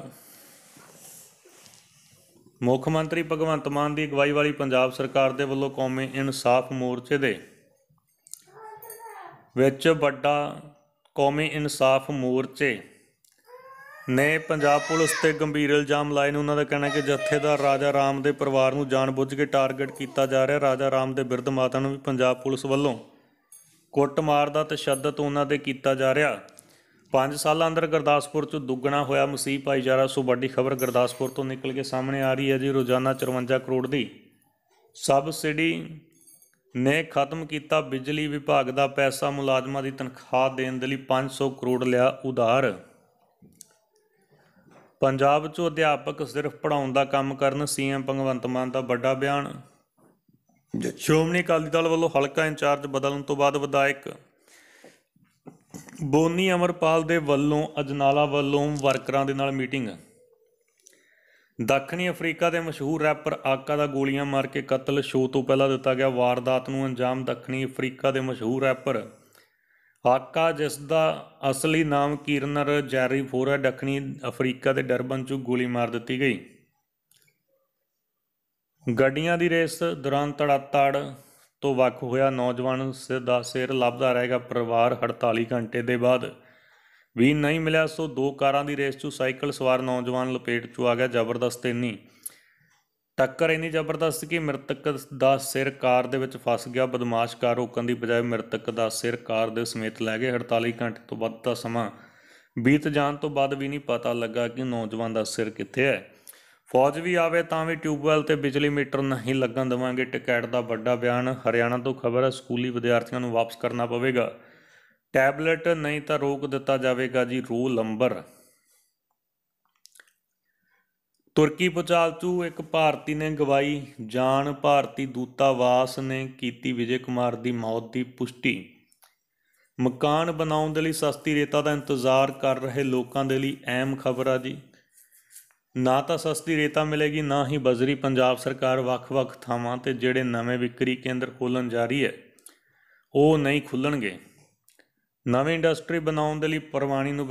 ਮੁੱਖ ਮੰਤਰੀ ਭਗਵੰਤ ਮਾਨ ਦੀ ਅਗਵਾਈ ਵਾਲੀ ਪੰਜਾਬ ਸਰਕਾਰ ਦੇ ਵੱਲੋਂ ਕੌਮੀ ਇਨਸਾਫ ਮੋਰਚੇ ਦੇ ਵਿੱਚ ਵੱਡਾ ਕੌਮੀ ਇਨਸਾਫ ਮੋਰਚੇ ਨੇ ਪੰਜਾਬ ਪੁਲਿਸ ਤੇ ਗੰਭੀਰ ਇਲਜ਼ਾਮ ਲਾਏ ਨੇ ਉਹਨਾਂ ਦਾ ਕਹਿਣਾ ਹੈ ਕਿ ਜਥੇਦਾਰ ਰਾਜਾ ਰਾਮ ਦੇ ਪਰਿਵਾਰ ਨੂੰ ਜਾਣਬੁੱਝ ਕੇ ਟਾਰਗੇਟ ਕੀਤਾ ਜਾ ਰਿਹਾ ਰਾਜਾ ਰਾਮ ਦੇ ਵਿਰਧ ਮਾਤਾ ਨੂੰ ਵੀ ਪੰਜਾਬ ਪੁਲਿਸ ਵੱਲੋਂ ਕੁੱਟਮਾਰ ਦਾ ਤਸ਼ੱਦਦ ਉਹਨਾਂ ਦੇ ਕੀਤਾ ਜਾ ਰਿਹਾ 5 ਸਾਲਾਂ ਅੰਦਰ ਗੁਰਦਾਸਪੁਰ 'ਚ ਦੁੱਗਣਾ ਹੋਇਆ ਮਸੀਹ ਭਾਈਚਾਰਾ ਸੋ ਵੱਡੀ ਖਬਰ ਗੁਰਦਾਸਪੁਰ ਤੋਂ ਨਿਕਲ ਕੇ ਸਾਹਮਣੇ ਆ ਰਹੀ ਹੈ ਜੀ ਰੋਜ਼ਾਨਾ 54 ਕਰੋੜ ਦੀ ਸਬਸਿਡੀ ਨੇ ਖਤਮ ਕੀਤਾ ਬਿਜਲੀ ਵਿਭਾਗ ਦਾ ਪੈਸਾ ਮੁਲਾਜ਼ਮਾਂ ਦੀ ਤਨਖਾਹ ਦੇਣ ਦੇ ਲਈ 500 ਕਰੋੜ ਲਿਆ ਉਧਾਰ ਪੰਜਾਬ 'ਚ ਅਧਿਆਪਕ ਸਿਰਫ ਪੜਾਉਣ ਦਾ ਕੰਮ ਕਰਨ ਸੀਐਮ ਭਗਵੰਤ ਮਾਨ ਦਾ ਵੱਡਾ ਬਿਆਨ ਸ਼੍ਰੋਮਣੀ ਕਾਲੀ ਦਲ ਵੱਲੋਂ ਹਲਕਾ ਇੰਚਾਰਜ ਬਦਲਣ ਤੋਂ ਬਾਅਦ ਵਿਧਾਇਕ ਬੋਨੀ ਅਮਰਪਾਲ ਦੇ ਵੱਲੋਂ ਅਜਨਾਲਾ ਵੱਲੋਂ ਵਰਕਰਾਂ ਦੇ ਨਾਲ ਮੀਟਿੰਗ ਦੱਖਣੀ ਅਫਰੀਕਾ ਦੇ ਮਸ਼ਹੂਰ ਰੈਪਰ ਆਕਾ ਦਾ ਗੋਲੀਆਂ ਮਾਰ ਕੇ ਕਤਲ ਸ਼ੋਅ ਤੋਂ ਪਹਿਲਾਂ ਦਿੱਤਾ ਗਿਆ ਵਾਰਦਾਤ ਨੂੰ ਅੰਜਾਮ ਦੱਖਣੀ ਅਫਰੀਕਾ ਦੇ ਮਸ਼ਹੂਰ ਰੈਪਰ ਆਕਾ ਜਿਸ ਦਾ ਅਸਲੀ ਨਾਮ ਕੀਰਨਰ ਜੈਰੀ ਫੋਰ ਹੈ ਦੱਖਣੀ ਅਫਰੀਕਾ ਦੇ ਡਰਬਨ 'ਚ ਗੋਲੀ ਮਾਰ ਦਿੱਤੀ ਗਈ ਗੱਡੀਆਂ ਦੀ ਰੇਸ ਦੌਰਾਨ ਤੜਾਤੜ ਤੋਂ ਵੱਖ ਹੋਇਆ ਨੌਜਵਾਨ ਸਿਰ ਦਾ ਸਿਰ ਲੱਭਦਾ ਰਹੇਗਾ ਪਰਿਵਾਰ 48 ਘੰਟੇ ਦੇ ਬਾਅਦ ਵੀ ਨਹੀਂ ਮਿਲਿਆ ਸੋ ਦੋ ਕਾਰਾਂ ਦੀ ਰੇਸ 'ਚ ਸਾਈਕਲ ਸਵਾਰ ਨੌਜਵਾਨ ਲਪੇਟ 'ਚ ਆ ਗਿਆ ਜ਼ਬਰਦਸਤ ਇੰਨੀ ਟੱਕਰ ਇੰਨੀ ਜ਼ਬਰਦਸਤ ਕਿ ਮ੍ਰਿਤਕ ਦਾ ਸਿਰ ਕਾਰ ਦੇ ਵਿੱਚ ਫਸ ਗਿਆ ਬਦਮਾਸ਼ ਕਾਰ ਰੋਕਣ ਦੀ ਬਜਾਏ ਮ੍ਰਿਤਕ ਦਾ ਸਿਰ ਕਾਰ ਦੇ ਸਮੇਤ ਲੈ ਗਏ 48 ਘੰਟੇ ਤੋਂ ਵੱਧ ਦਾ ਸਮਾਂ ਬੀਤ ਜਾਣ ਤੋਂ ਬਾਅਦ ਵੀ ਨਹੀਂ ਪਤਾ ਲੱਗਾ ਕਿ ਨੌਜਵਾਨ ਦਾ ਸਿਰ ਕਿੱਥੇ ਹੈ ਫੌਜ ਵੀ ਆਵੇ ਤਾਂ ਵੀ ਟਿਊਬਵੈਲ ਤੇ ਬਿਜਲੀ ਮੀਟਰ ਨਹੀਂ ਲੱਗਣ ਦਵਾਂਗੇ ਟਿਕਟ ਦਾ ਵੱਡਾ ਬਿਆਨ ਹਰਿਆਣਾ ਤੋਂ ਖਬਰ ਹੈ ਸਕੂਲੀ ਵਿਦਿਆਰਥੀਆਂ ਨੂੰ ਵਾਪਸ ਕਰਨਾ ਪਵੇਗਾ ਟੈਬਲੇਟ ਨਹੀਂ ਤਾਂ ਰੋਕ ਦਿੱਤਾ ਜਾਵੇਗਾ ਜੀ ਰੋ ਨੰਬਰ ਤੁਰਕੀ ਪਚਾਲਚੂ ਇੱਕ ਭਾਰਤੀ ਨੇ ਗਵਾਈ ਜਾਨ ਭਾਰਤੀ ਦੂਤਾਵਾਸ ਨੇ ਕੀਤੀ ਵਿਜੇ ਕੁਮਾਰ ਦੀ ਮੌਤ ਦੀ ਪੁਸ਼ਟੀ ਮਕਾਨ ਬਣਾਉਣ ਦੇ ਲਈ ਸਸਤੀ ਰੇਤਾ ਦਾ ਇੰਤਜ਼ਾਰ ਕਰ ਰਹੇ ਲੋਕਾਂ ਦੇ ਲਈ ਅਹਿਮ ਖਬਰ ਆ ਜੀ ਨਾ ਤਾਂ ਸਸਤੀ ਰੇਤਾ ਮਿਲੇਗੀ ਨਾ ਹੀ ਬਜ਼ਰੀ ਪੰਜਾਬ ਸਰਕਾਰ ਵੱਖ-ਵੱਖ ਥਾਵਾਂ ਤੇ ਜਿਹੜੇ ਨਵੇਂ ਵਿਕਰੀ ਕੇਂਦਰ ਖੋਲਣ ਜਾ ਰਹੀ ਹੈ ਉਹ ਨਹੀਂ ਖੁੱਲਣਗੇ ਨਵੀਂ ਇੰਡਸਟਰੀ ਬਣਾਉਣ ਦੇ ਲਈ ਪਰਵਾਣੀ ਨੂੰ